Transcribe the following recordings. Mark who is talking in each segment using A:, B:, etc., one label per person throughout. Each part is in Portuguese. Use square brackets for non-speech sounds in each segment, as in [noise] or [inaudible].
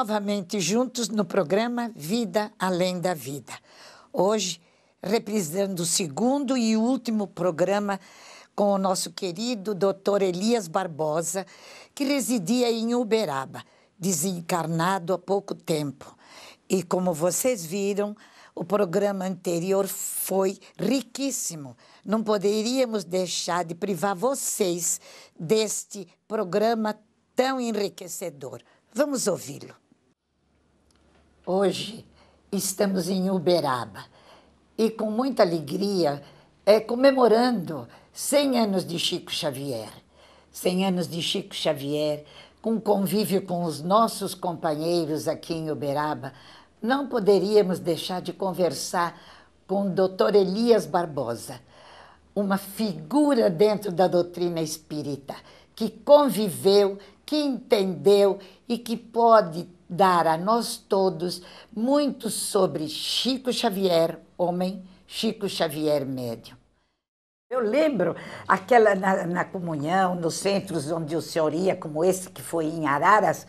A: novamente juntos no programa Vida Além da Vida. Hoje, reprisando o segundo e último programa com o nosso querido Dr. Elias Barbosa, que residia em Uberaba, desencarnado há pouco tempo. E como vocês viram, o programa anterior foi riquíssimo. Não poderíamos deixar de privar vocês deste programa tão enriquecedor. Vamos ouvi-lo. Hoje estamos em Uberaba e com muita alegria é, comemorando 100 anos de Chico Xavier. 100 anos de Chico Xavier, com convívio com os nossos companheiros aqui em Uberaba, não poderíamos deixar de conversar com o Dr. Elias Barbosa, uma figura dentro da doutrina espírita que conviveu, que entendeu e que pode dar a nós todos muito sobre Chico Xavier, homem, Chico Xavier médio. Eu lembro aquela na, na, comunhão, nos centros onde o senhor ia, como esse que foi em Araras,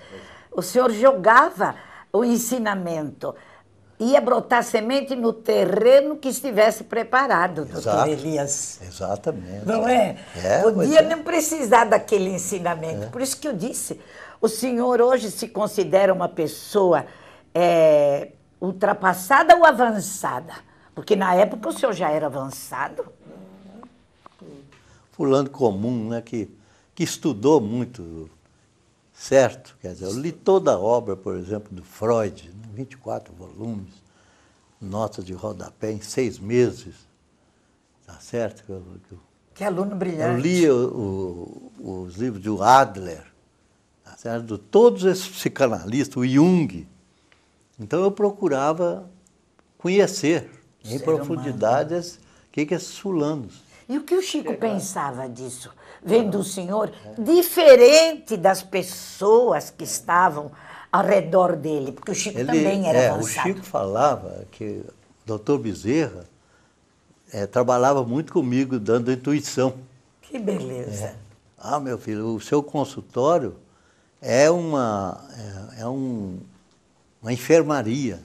A: o senhor jogava o ensinamento. Ia brotar semente no terreno que estivesse preparado, doutor
B: Elias. Exatamente. Não é? é Podia é. não
A: precisar daquele ensinamento. É. Por isso que eu disse, o senhor hoje se considera uma pessoa é, ultrapassada ou avançada? Porque na época o senhor já era avançado.
B: Fulano comum, né, que, que estudou muito, certo? Quer dizer, eu li toda a obra, por exemplo, do Freud, 24 né, volumes, nota de rodapé em seis meses, tá certo? Eu, eu,
A: que aluno brilhante. Eu li
B: os livros de Adler, tá certo? Todos esses psicanalistas, o Jung. Então eu procurava conhecer em Ser profundidade o né? que, que é esses fulanos. E o que
A: o Chico pensava disso? Vendo o ah. senhor, é. diferente das pessoas que estavam ao redor dele, porque o Chico Ele, também era é, avançado.
B: O Chico falava que o doutor Bezerra é, trabalhava muito comigo, dando intuição.
A: Que beleza. É.
B: Ah, meu filho, o seu consultório é uma, é, é, um, uma enfermaria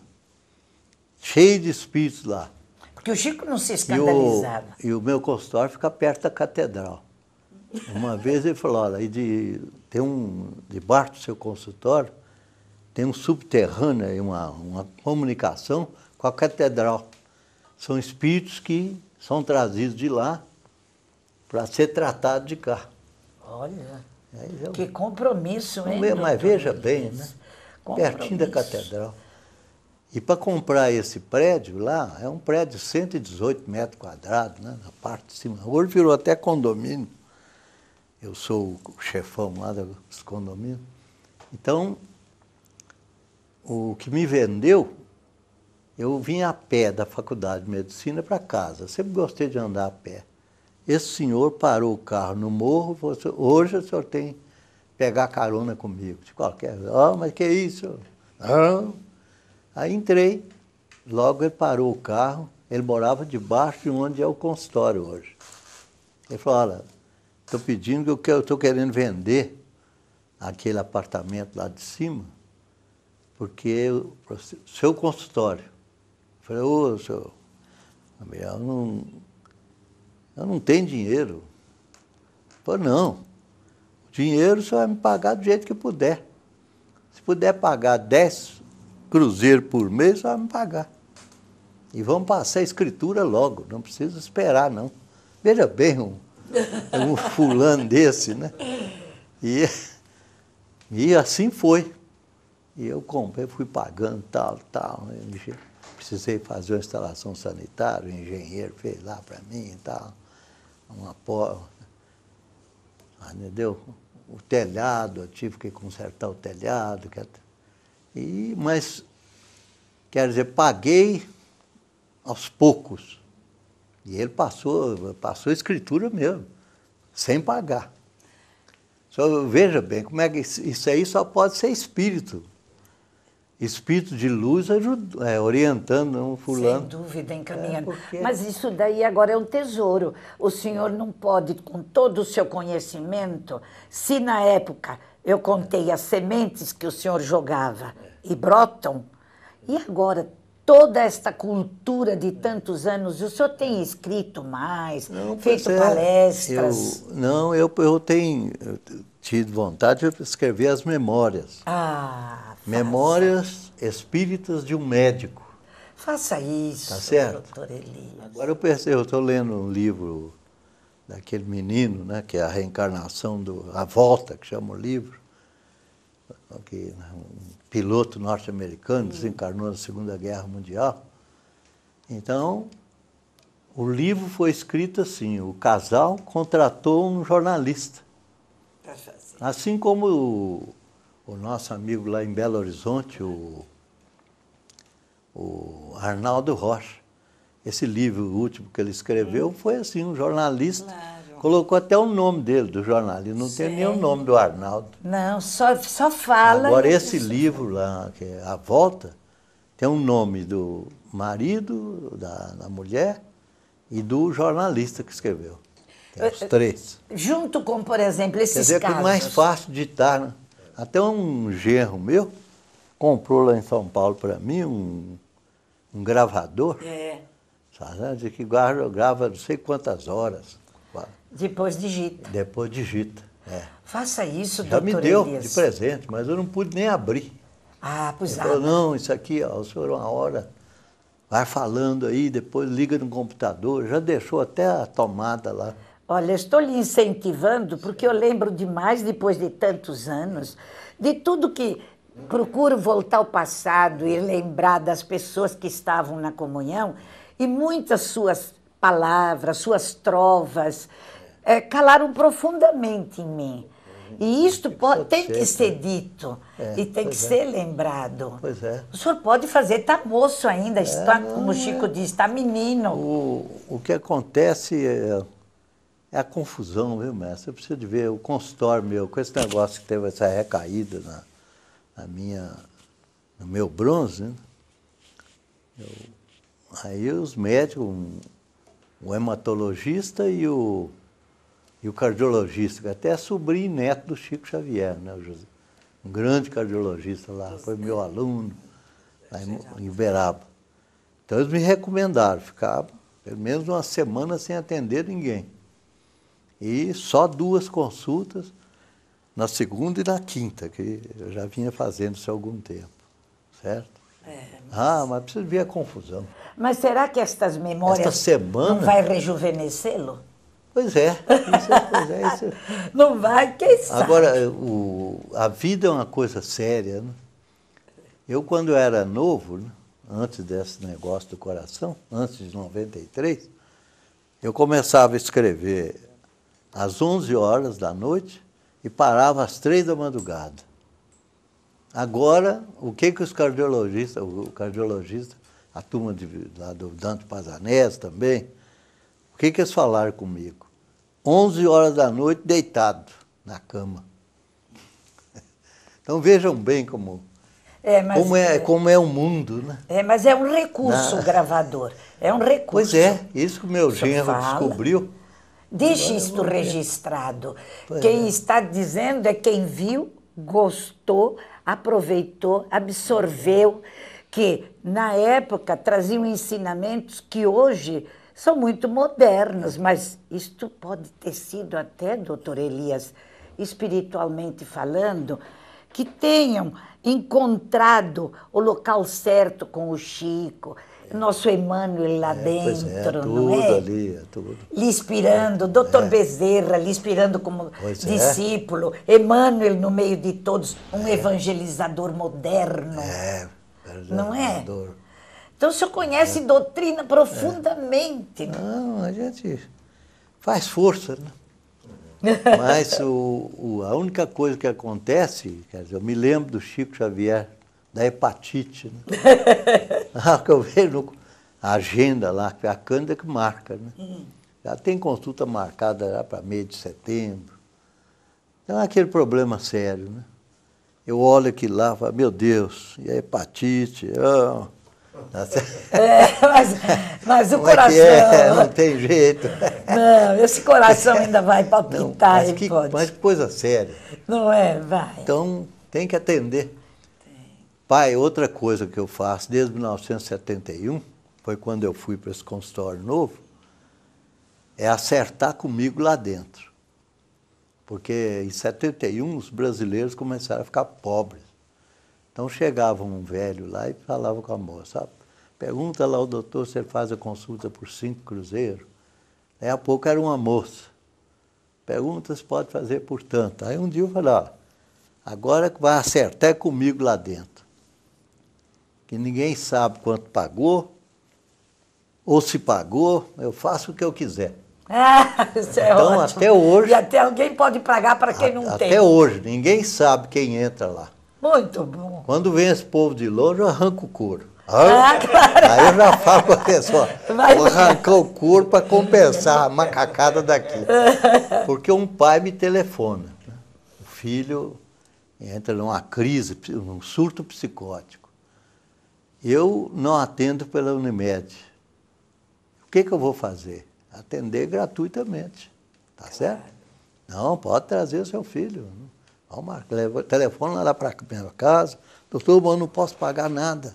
B: cheia de espíritos lá. Porque
A: o Chico não se escandalizava.
B: E o, e o meu consultório fica perto da catedral. Uma [laughs] vez ele falou, olha, de, tem um, debaixo do seu consultório, tem um subterrâneo, uma, uma comunicação com a catedral. São espíritos que são trazidos de lá para ser tratados de cá.
A: Olha. Eu, que compromisso, hein? mas
B: veja bem, né? né? Pertinho da catedral. E para comprar esse prédio lá, é um prédio de 118 metros quadrados, né, na parte de cima. Hoje virou até condomínio. Eu sou o chefão lá dos condomínios. Então, o que me vendeu, eu vim a pé da faculdade de medicina para casa. sempre gostei de andar a pé esse senhor parou o carro no morro, falou hoje o senhor tem que pegar carona comigo. De qualquer, ah, oh, mas que isso? Não. Aí entrei, logo ele parou o carro, ele morava debaixo de onde é o consultório hoje. Ele falou, olha, estou pedindo que eu estou querendo vender aquele apartamento lá de cima, porque o seu consultório. Eu falei, ô, senhor, eu não, eu não tenho dinheiro. Pô, não. Dinheiro só vai me pagar do jeito que puder. Se puder pagar 10 cruzeiros por mês, você vai me pagar. E vamos passar a escritura logo, não precisa esperar, não. Veja bem um, um [laughs] fulano desse, né? E, e assim foi. E eu comprei, fui pagando tal, tal. Né? Precisei fazer uma instalação sanitária, o engenheiro fez lá para mim e tal uma porta, ah, entendeu? Né, o telhado, eu tive que consertar o telhado. É e, mas, quer dizer, paguei aos poucos. E ele passou, passou escritura mesmo, sem pagar. Só, veja bem, como é que isso aí só pode ser espírito espírito de luz é, orientando um fulano. Sem
A: dúvida, encaminhando. É porque... Mas isso daí agora é um tesouro. O senhor não pode, com todo o seu conhecimento, se na época eu contei as sementes que o senhor jogava é. e brotam, e agora toda esta cultura de tantos anos, o senhor tem escrito mais, não, feito é, palestras?
B: Eu, não, eu, eu tenho tido vontade de escrever as memórias.
A: Ah,
B: memórias faça. espíritas de um médico.
A: Faça isso, tá certo?
B: doutor Elias. Agora eu percebo eu estou lendo um livro daquele menino, né, que é a reencarnação do a volta que chama o livro, né, piloto norte-americano, hum. desencarnou na Segunda Guerra Mundial. Então, o livro foi escrito assim: o casal contratou um jornalista. Assim como o, o nosso amigo lá em Belo Horizonte, o, o Arnaldo Rocha. Esse livro o último que ele escreveu hum. foi assim: um jornalista Colocou até o nome dele, do jornal. não Sério? tem nem o nome do Arnaldo. Não, só,
A: só fala. Agora, esse
B: isso. livro lá, que é A Volta, tem o nome do marido, da, da mulher e do jornalista que escreveu.
A: Tem os três. Junto com, por exemplo, esses Quer dizer, é casos. Que mais
B: fácil ditar. Né? Até um genro meu comprou lá em São Paulo para mim um, um gravador. É. Sabe, que grava não sei quantas horas. Depois digita. Depois digita. É.
A: Faça isso, Já me deu Elias. de
B: presente, mas eu não pude nem abrir. Ah, pois é. Ah, não, isso aqui, ó, o senhor uma hora vai falando aí, depois liga no computador, já deixou até a tomada lá. Olha, estou lhe incentivando porque eu lembro demais, depois de tantos anos,
A: de tudo que procuro voltar ao passado e lembrar das pessoas que estavam na comunhão e muitas suas palavras, suas trovas, é, calaram profundamente em mim. E uhum. isto tem que, pode, tem que ser dito
B: é, e tem que é. ser
A: lembrado. Pois é. O senhor pode fazer, está moço ainda, é, está, não, como o Chico é. diz,
B: está menino. O, o que acontece é, é, a confusão, viu, mestre? Eu preciso de ver o consultório meu, com esse negócio que teve essa recaída na, na minha, no meu bronze, né? Eu, aí os médicos, o hematologista e o e o cardiologista, até é sobrinho e neto do Chico Xavier, né, José? Um grande cardiologista lá, foi meu aluno, lá em, Uberaba. Então eles me recomendaram ficar pelo menos uma semana sem atender ninguém. E só duas consultas, na segunda e na quinta, que eu já vinha fazendo isso há algum tempo, certo? É, mas... Ah, mas precisa ver a confusão.
A: Mas será que estas memórias Esta semana, não vai rejuvenescê-lo?
B: Pois é, isso,
A: é, pois é, isso. É. [laughs] Não vai, quem sabe?
B: Agora, o, a vida é uma coisa séria. Né? Eu, quando eu era novo, né? antes desse negócio do coração, antes de 93, eu começava a escrever às 11 horas da noite e parava às 3 da madrugada. Agora, o que, que os cardiologistas, o cardiologista, a turma de, lá do Dante Pazanés também, o que, que eles falaram comigo? 11 horas da noite, deitado na cama. Então vejam bem como é, mas, como, é, é, como é o mundo, né?
A: É, mas é um recurso Na...
B: gravador. É um recurso. Pois é, isso que o meu genro descobriu.
A: Deixe isto registrado. Pois quem é. está dizendo é quem viu, gostou, aproveitou, absorveu, que na época traziam ensinamentos que hoje são muito modernas, mas isto pode ter sido até, doutor Elias, espiritualmente falando, que tenham encontrado o local certo com o Chico, nosso Emmanuel lá é, é dentro, é, tudo não é?
B: ali, é tudo.
A: Lhe inspirando, é, doutor é. Bezerra, lhe inspirando como pois é. discípulo, Emmanuel no meio de todos, um é. evangelizador moderno. É, não é? Então o senhor conhece é. doutrina é. profundamente. É. Não, a gente
B: faz força, né? [laughs] Mas o, o, a única coisa que acontece, quer dizer, eu me lembro do Chico Xavier, da hepatite. Né? [laughs] Ah, que eu vejo a agenda lá, que é a Cândida que marca. Né? Uhum. Já tem consulta marcada para meio de setembro. Então é aquele problema sério. Né? Eu olho aqui lá e falo, meu Deus, e a hepatite? Oh, Tá é, mas,
A: mas o Como é é? coração. É, é Não
B: tem jeito.
A: Não, esse coração
B: ainda vai palpitar. Não, mas, que, pode. mas coisa séria. Não é? Vai. Então tem que atender. Pai, outra coisa que eu faço desde 1971, foi quando eu fui para esse consultório novo, é acertar comigo lá dentro. Porque em 71 os brasileiros começaram a ficar pobres. Então chegava um velho lá e falava com a moça, ah, pergunta lá ao doutor se ele faz a consulta por cinco cruzeiros. Daí a pouco era uma moça. Pergunta se pode fazer por tanto. Aí um dia eu falei, ó, agora vai acertar comigo lá dentro. Que ninguém sabe quanto pagou, ou se pagou, eu faço o que eu quiser.
A: Ah, [laughs] isso é então, ótimo. até hoje. E até alguém pode pagar para quem não até tem. Até hoje,
B: ninguém sabe quem entra lá.
A: Muito bom.
B: Quando vem esse povo de longe, eu arranco o couro. Ah, claro. Aí eu já falo para a pessoa, Vai vou arrancar o couro para compensar a macacada daqui. [laughs] Porque um pai me telefona. Né? O filho entra numa crise, num surto psicótico. Eu não atendo pela Unimed. O que, que eu vou fazer? Atender gratuitamente. Tá certo? Não, pode trazer o seu filho. Ó, Marco, telefona lá para minha casa, doutor, eu não posso pagar nada.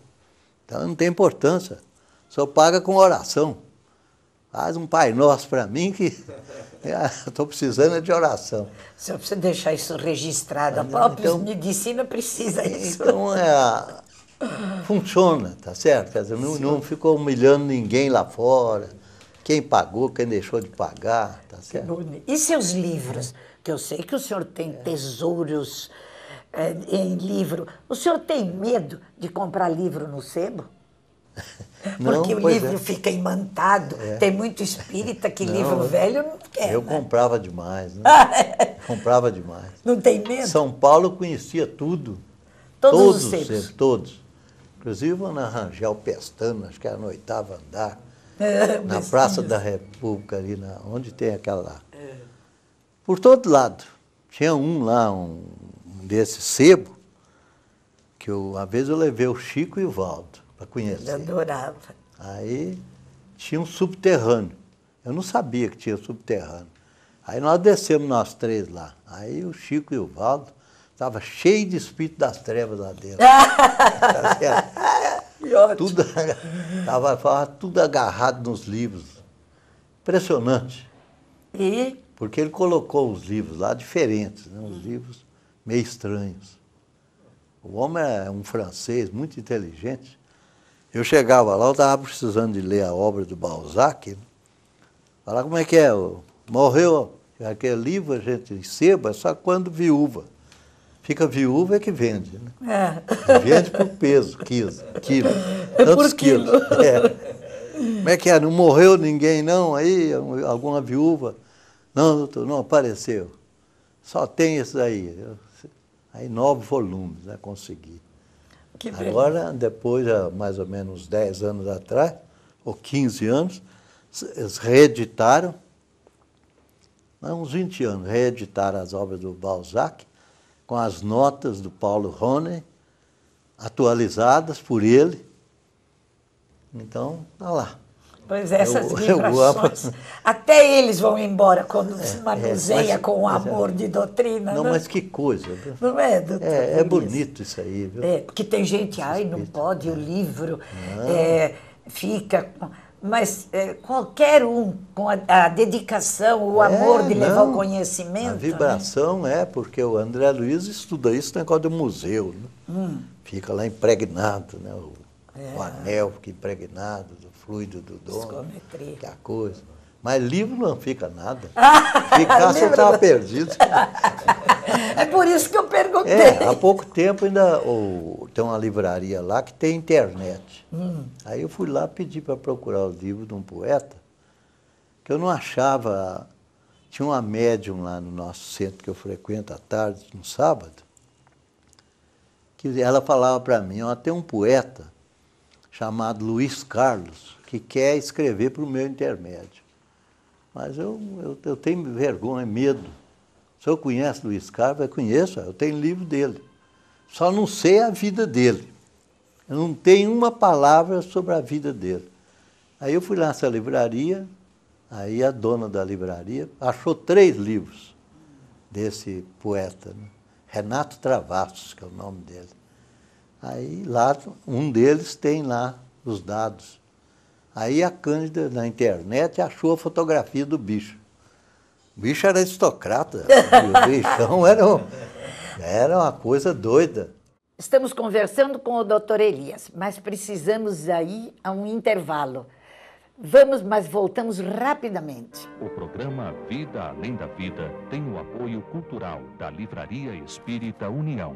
B: Então não tem importância. Só paga com oração. Faz um Pai Nosso para mim que [laughs] é, estou precisando é de oração.
A: O senhor precisa deixar isso registrado. Ah, a própria então, medicina precisa disso. Então
B: é, funciona, tá certo? Quer dizer, não, não ficou humilhando ninguém lá fora. Quem pagou, quem deixou de pagar, tá certo?
A: E seus livros? que eu sei que o senhor tem é. tesouros é, em livro. O senhor tem medo de comprar livro no sebo? [laughs] Não, Porque o livro é. fica imantado. É. Tem muito espírita que [laughs] não, livro velho não quer. Eu
B: né? comprava demais, né? [laughs] comprava demais. Não tem medo? São Paulo conhecia tudo.
A: Todos, todos os sebos. Sempre,
B: todos. Inclusive na Rangel Pestana, acho que era é no oitavo andar. É, na Praça da República, ali na, onde tem aquela por todo lado. Tinha um lá, um, desse sebo, que eu, uma vez eu levei o Chico e o Valdo para conhecer.
A: Ele adorava.
B: Aí tinha um subterrâneo. Eu não sabia que tinha subterrâneo. Aí nós descemos nós três lá. Aí o Chico e o Valdo estava cheio de espírito das trevas lá dentro. [laughs] tudo, estava tudo agarrado nos livros. Impressionante. E porque ele colocou os livros lá diferentes, né? uns hum. livros meio estranhos. O homem é um francês muito inteligente. Eu chegava lá, eu estava precisando de ler a obra do Balzac. Né? Falar como é que é, morreu aquele livro, a gente enceba é só quando viúva. Fica viúva é que vende, né? É. [laughs] Vende por peso, quilo. quilo é tantos quilos. É. Como é que é? Não morreu ninguém, não? Aí, alguma viúva? Não, doutor, não apareceu. Só tem esse aí. aí nove volumes, né, consegui.
A: Que Agora,
B: depois, há mais ou menos dez anos atrás, ou 15 anos, eles reeditaram, há uns 20 anos, reeditaram as obras do Balzac com as notas do Paulo Rony, atualizadas por ele. Então, está lá. Pois é, essas [laughs] eu, vibrações. Eu
A: até eles vão embora quando é, se manuseia é, mas, com o é. amor é, de doutrina. Não, não, né? mas que
B: coisa. Não
A: é, doutor? É, é
B: bonito isso aí, viu? É,
A: porque tem gente, ai, não pode, o livro é, fica. Mas qualquer um, com a, a dedicação, o amor de levar não, o conhecimento. A né?
B: vibração né? é, porque o André Luiz estuda isso no negócio do museu. Né? Hum. Fica lá impregnado, né? O,
A: é. O anel
B: fica impregnado do fluido do dono. Psicometria. Que é a coisa. Mas livro não fica nada. [laughs] Ah, Ficar você estava perdido. [laughs] é por isso que eu perguntei. É, há pouco tempo ainda oh, tem uma livraria lá que tem internet. Hum. Aí eu fui lá pedir para procurar o livro de um poeta, que eu não achava. Tinha uma médium lá no nosso centro que eu frequento à tarde, no sábado, que ela falava para mim, ó, tem um poeta chamado Luiz Carlos, que quer escrever para o meu intermédio. Mas eu, eu, eu tenho vergonha, medo. O senhor conhece Luiz Carlos? Eu conheço, eu tenho livro dele. Só não sei a vida dele. Eu não tenho uma palavra sobre a vida dele. Aí eu fui lá nessa livraria, aí a dona da livraria achou três livros desse poeta, né? Renato Travassos, que é o nome dele. Aí lá, um deles tem lá os dados. Aí a Cândida, na internet, achou a fotografia do bicho. O bicho era aristocrata, [laughs] o bichão era, um, era uma coisa doida.
A: Estamos conversando com o doutor Elias, mas precisamos aí a um intervalo. Vamos, mas voltamos rapidamente.
B: O programa Vida Além da Vida tem o apoio cultural da Livraria Espírita União.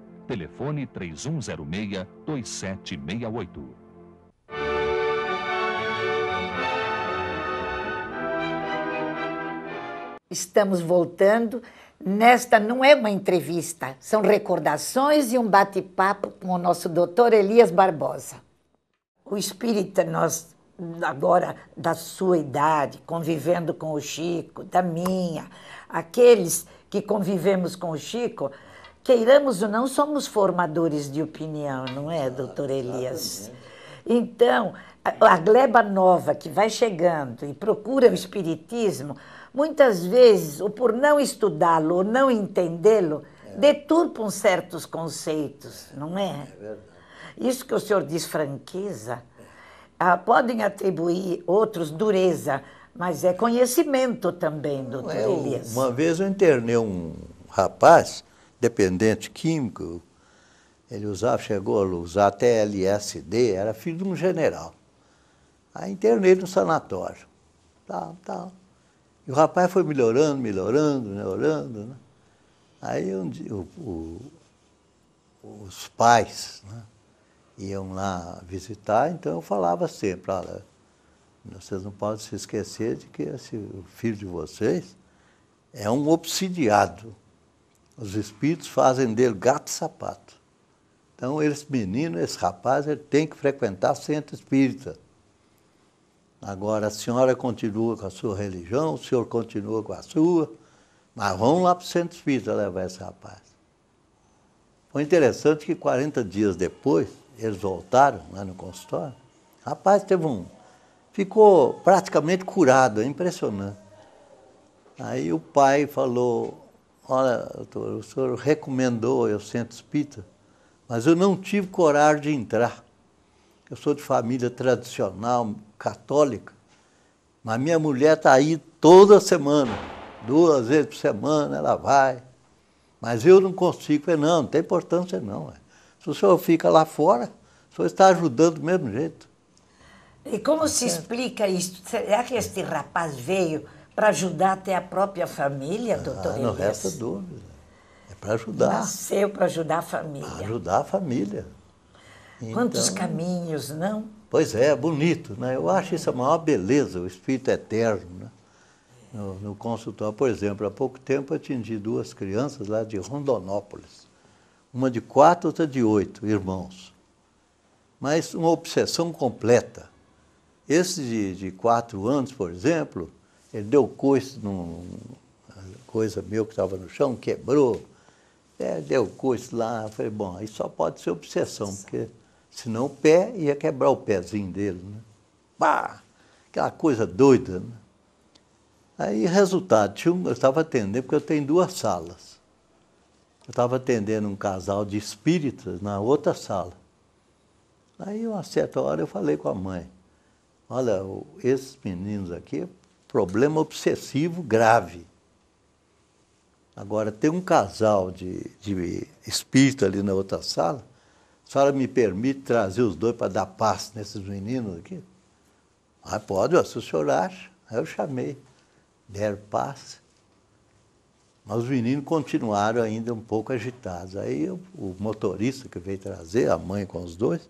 B: Telefone 3106-2768.
A: Estamos voltando. Nesta não é uma entrevista, são recordações e um bate-papo com o nosso doutor Elias Barbosa. O espírita, nós agora da sua idade, convivendo com o Chico, da minha, aqueles que convivemos com o Chico, queiramos ou não, somos formadores de opinião, não é, doutor Elias? Então, a gleba nova que vai chegando e procura o espiritismo, muitas vezes, ou por não estudá-lo ou não entendê-lo, é. deturpam certos conceitos, é. não é? é Isso que o senhor diz franqueza, ah, podem atribuir outros dureza, mas é conhecimento também, doutor é, Elias. Uma
B: vez eu internei um rapaz dependente químico, ele usava, chegou a usar até LSD, era filho de um general. Aí internei no sanatório. Tal, tal. E o rapaz foi melhorando, melhorando, melhorando. Né? Aí um dia, o, o, os pais né, iam lá visitar, então eu falava sempre, olha, vocês não podem se esquecer de que esse, o filho de vocês é um obsidiado. Os espíritos fazem dele gato e sapato. Então, esse menino, esse rapaz, ele tem que frequentar centro espírita. Agora, a senhora continua com a sua religião, o senhor continua com a sua, mas vamos lá para o centro espírita levar esse rapaz. Foi interessante que 40 dias depois, eles voltaram lá no consultório. O rapaz teve um. ficou praticamente curado, é impressionante. Aí o pai falou: olha, doutor, o senhor recomendou eu centro espírita, mas eu não tive coragem de entrar. Eu sou de família tradicional, católica, mas minha mulher está aí toda semana, duas vezes por semana ela vai. Mas eu não consigo. não, não tem importância não. Se o senhor fica lá fora, o senhor está ajudando do mesmo jeito.
A: E como se certo? É. explica isso? Será que este rapaz veio para ajudar até a própria família, ah, doutor Elias? Não resta
B: dúvida. É para ajudar. Nasceu
A: para ajudar a família.
B: ajudar a família. Quantos então,
A: caminhos, não?
B: Pois é, é, bonito, né? Eu acho isso a maior beleza, o espírito eterno, né? No, no consultório, por exemplo, há pouco tempo atingi duas crianças lá de Rondonópolis. Uma de quatro, outra de oito irmãos. Mas uma obsessão completa. Esse de, de quatro anos, por exemplo, ele deu coice numa coisa meu que estava no chão, quebrou. É, deu coice lá. Eu falei, bom, aí só pode ser obsessão, porque senão o pé ia quebrar o pezinho dele. Né? Bah! Aquela coisa doida. Né? Aí, resultado, tinha um, eu estava atendendo, porque eu tenho duas salas. Eu estava atendendo um casal de espíritas na outra sala. Aí, uma certa hora, eu falei com a mãe: Olha, esses meninos aqui problema obsessivo grave. Agora, tem um casal de, de espírito ali na outra sala. A senhora me permite trazer os dois para dar paz nesses meninos aqui? Ah, pode, se o senhor acha. Aí eu chamei. Deram paz. Mas os meninos continuaram ainda um pouco agitados. Aí eu, o motorista que veio trazer, a mãe com os dois,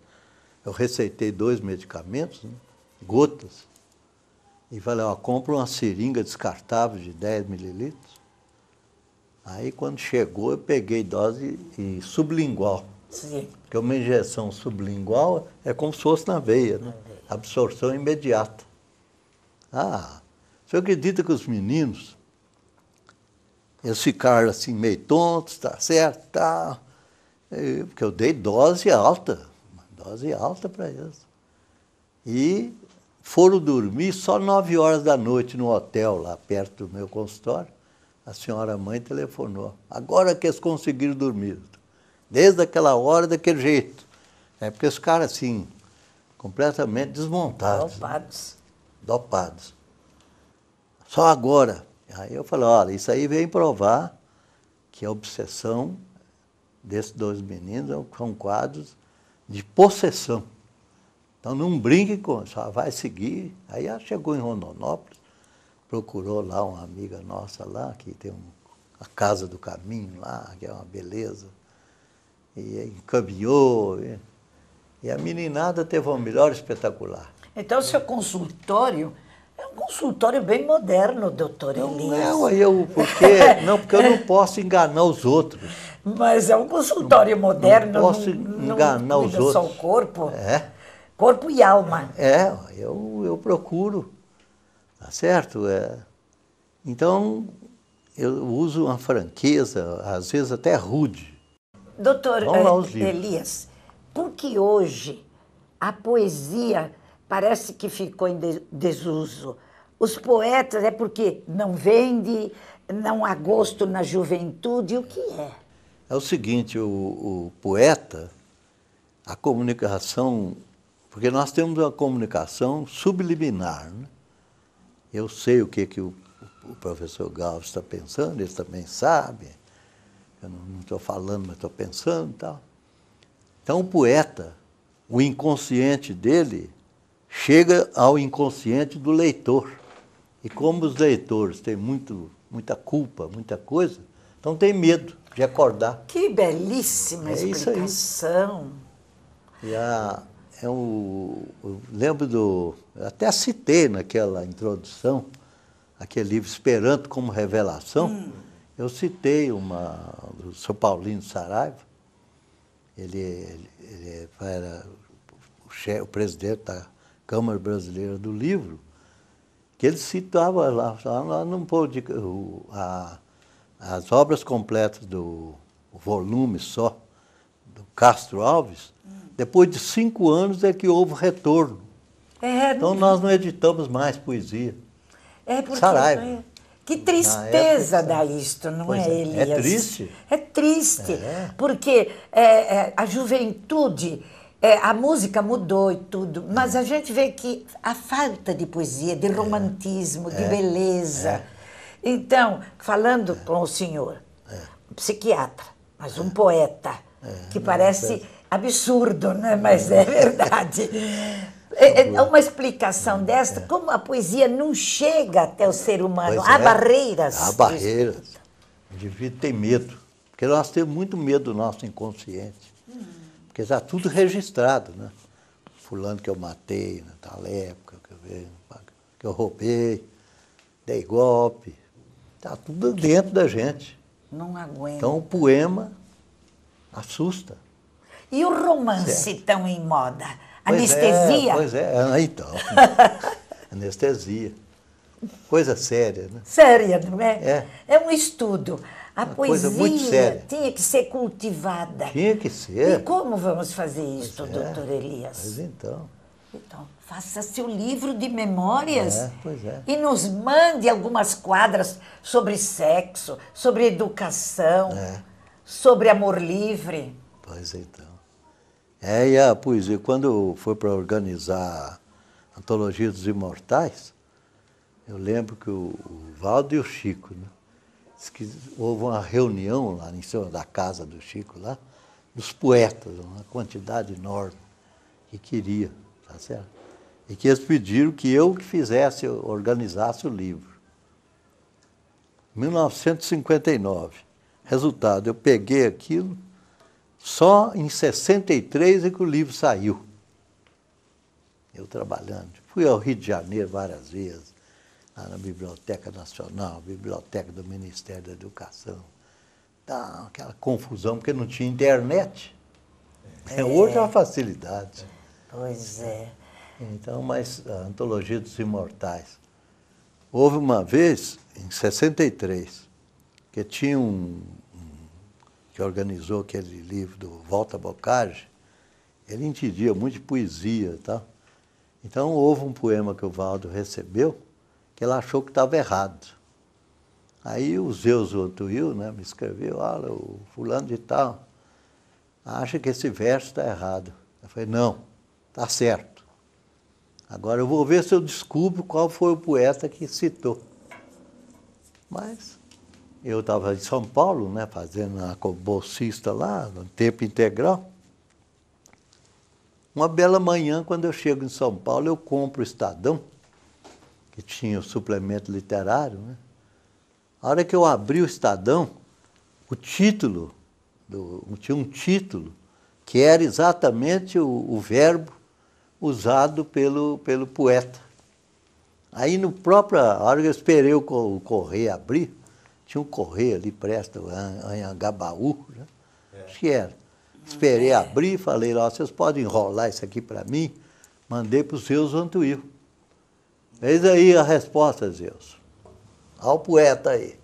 B: eu receitei dois medicamentos, né? gotas, e falei, ó, compra uma seringa descartável de 10 mililitros. Aí quando chegou eu peguei dose e sublingual. Sim. Porque uma injeção sublingual é como se fosse na veia, né? Absorção imediata. Ah, você acredita que os meninos, eles ficaram assim meio tontos, tá certo, tá. Porque eu dei dose alta, dose alta para eles. E foram dormir só 9 horas da noite no hotel lá perto do meu consultório. A senhora mãe telefonou. Agora que eles conseguiram dormir. Desde aquela hora, daquele jeito. É porque os caras, assim, completamente desmontados. Né? Dopados. Né? Dopados. Só agora. Aí eu falei, olha, isso aí vem provar que a obsessão desses dois meninos são quadros de possessão. Então não brinque com isso, vai seguir. Aí ela chegou em Rondonópolis, procurou lá uma amiga nossa lá, que tem um, a Casa do Caminho lá, que é uma beleza, e encaminhou. E, e a meninada teve um melhor espetacular.
A: Então o seu consultório é um consultório bem moderno, doutor não, Elias. Não, eu,
B: porque, [laughs] não, porque eu não posso enganar os outros. Mas é um consultório não, moderno. Não posso não, enganar não os outros. só o corpo. É
A: corpo e alma.
B: É, eu, eu procuro, tá certo? É. Então, eu uso uma franqueza, às vezes até rude.
A: Doutor Elias, por que hoje a poesia parece que ficou em desuso. Os poetas é porque não vende, não há gosto na juventude, o que é?
B: É o seguinte, o, o poeta, a comunicação porque nós temos uma comunicação subliminar. Né? Eu sei o que, que o, o professor Galves está pensando, ele também sabe. Eu não estou falando, mas estou pensando e tal. Então o poeta, o inconsciente dele, chega ao inconsciente do leitor. E como os leitores têm muito, muita culpa, muita coisa, então tem medo de acordar.
A: Que belíssima é explicação!
B: E a, eu, é eu lembro do. até citei naquela introdução, aquele livro Esperanto como Revelação. Hum. Eu citei uma do São Paulino Saraiva, ele, ele, ele era o, chefe, o presidente da Câmara Brasileira do Livro, que ele citava lá, lá não pôde, as obras completas do volume só do Castro Alves, depois de cinco anos é que houve retorno. É, é então nós não editamos mais poesia.
A: É porque, Saraiva. É, que tristeza época, dá isto, não é, é, é, Elias? É triste. É triste, é. porque é, a juventude, a música mudou e tudo, mas a gente vê que a falta de poesia, de romantismo, de beleza. Então, falando com o senhor, psiquiatra, mas um poeta, que parece absurdo, né? mas é verdade. É, é uma explicação é. desta, como a poesia não chega até o ser humano. Pois há é, barreiras. Há barreiras.
B: O indivíduo tem medo. Porque nós temos muito medo do nosso inconsciente. Porque está tudo registrado, né? Fulano que eu matei na tal época, que eu, que eu roubei, dei golpe. Está tudo dentro da gente.
A: Não aguenta. Então o
B: poema assusta.
A: E o romance certo. tão em moda?
B: Pois é, Anestesia? É, pois é, ah, então. [laughs] Anestesia. Coisa séria, né? Séria,
A: não é? É, é um estudo. A Uma poesia tinha que ser cultivada.
B: Tinha que ser. E como vamos
A: fazer isso, pois é. doutor
B: é. Elias? Mas então. Então,
A: faça seu livro de memórias é, pois é. e nos mande algumas quadras sobre sexo, sobre educação, é. sobre amor livre.
B: Pois então. É, e a ah, poesia, quando foi para organizar a Antologia dos Imortais, eu lembro que o, o Valdo e o Chico, né? que houve uma reunião lá em cima da casa do Chico, lá, dos poetas, uma quantidade enorme, que queria, tá certo? E que eles pediram que eu que fizesse, organizasse o livro. 1959. Resultado, eu peguei aquilo, só em 63 é que o livro saiu. Eu trabalhando. Fui ao Rio de Janeiro várias vezes, lá na Biblioteca Nacional, Biblioteca do Ministério da Educação. Tá, aquela confusão, porque não tinha internet. É outra é. é facilidade. Pois é. Então, mas a Antologia dos Imortais. Houve uma vez, em 63, que tinha um que organizou aquele livro do Volta Bocage, ele entendia muito de poesia tá? Então houve um poema que o Valdo recebeu que ele achou que estava errado. Aí o Zeus Otuil né, me escreveu, olha, o fulano de tal acha que esse verso está errado. Eu falei, não, está certo. Agora eu vou ver se eu descubro qual foi o poeta que citou. Mas eu estava em São Paulo, né, fazendo a bolsista lá, no tempo integral. Uma bela manhã, quando eu chego em São Paulo, eu compro o Estadão, que tinha o suplemento literário. Né? A hora que eu abri o Estadão, o título, do, tinha um título, que era exatamente o, o verbo usado pelo, pelo poeta. Aí, no próprio, a hora que eu esperei o correio abrir, tinha um correio ali presto, Anhangabaú, né? É. acho que era. Esperei é. abrir, falei lá, vocês podem enrolar isso aqui para mim? Mandei para o Zeus Antuil. Eis aí a resposta, Zeus. Olha o poeta aí.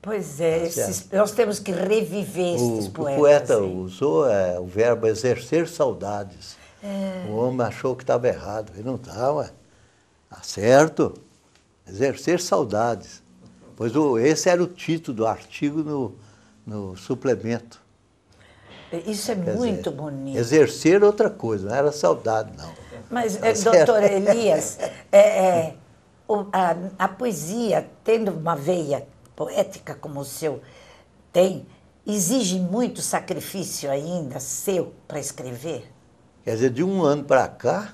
A: Pois é, tá esses, nós temos que reviver o, esses poetas. O poeta
B: usou é, o verbo exercer saudades. É. O homem achou que estava errado. Ele não estava. Tá certo? Exercer saudades. Pois o, esse era o título do artigo no, no suplemento.
A: É, isso é Quer muito dizer, bonito.
B: Exercer outra coisa, não era saudade, não. Mas, tá eh, doutor Elias, [laughs] é, é,
A: a, a poesia, tendo uma veia poética como o seu tem, exige muito sacrifício ainda seu para escrever?
B: Quer dizer, de um ano para cá,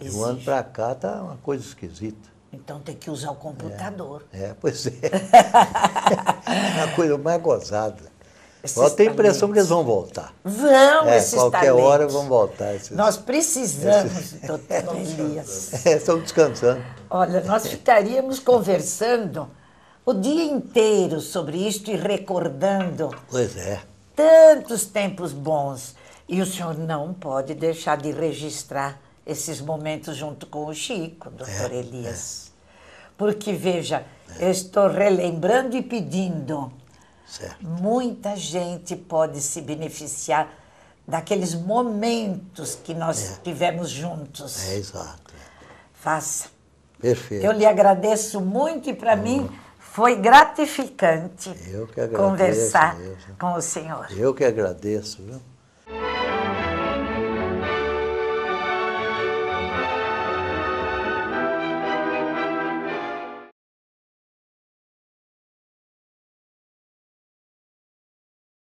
B: de um ano para cá tá uma coisa esquisita.
A: Então tem que usar o computador. É, é pois é. [laughs]
B: é a coisa mais gozada. só Eu tenho a impressão que eles vão voltar. Vão, é, esses Qualquer talentos. hora vão voltar. Esses... Nós
A: precisamos, [laughs] doutor Elias.
B: É, estamos descansando.
A: Olha, nós [laughs] ficaríamos conversando o dia inteiro sobre isto e recordando. Pois é. Tantos tempos bons. E o senhor não pode deixar de registrar esses momentos junto com o Chico, doutor é, Elias. É. Porque, veja, é. estou relembrando e pedindo. Certo. Muita gente pode se beneficiar daqueles momentos que nós é. tivemos juntos. É, exato. Faça.
B: Perfeito. Eu lhe
A: agradeço muito e, para hum. mim, foi gratificante
B: agradeço, conversar eu,
A: com o senhor.
B: Eu que agradeço, viu?